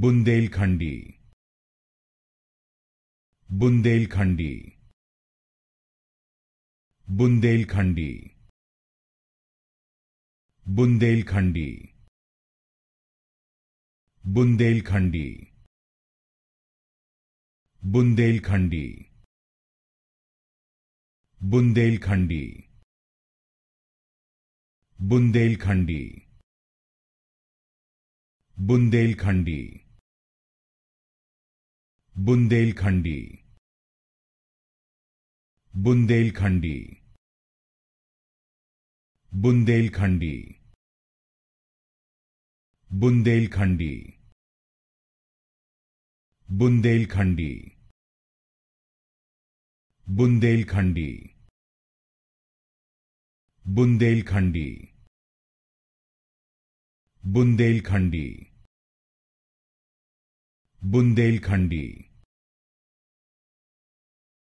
Bundelkhandi Bundelkhandi Bundelkhandi Bundelkhandi Bundelkhandi Bundelkhandi Bundelkhandi Bundelkhandi Bundelkhandi Bundelkhandi Bundelkhandi Bundelkhandi Bundelkhandi Bundelkhandi Bundelkhandi Bundelkhandi Bundelkhandi Bundelkhandi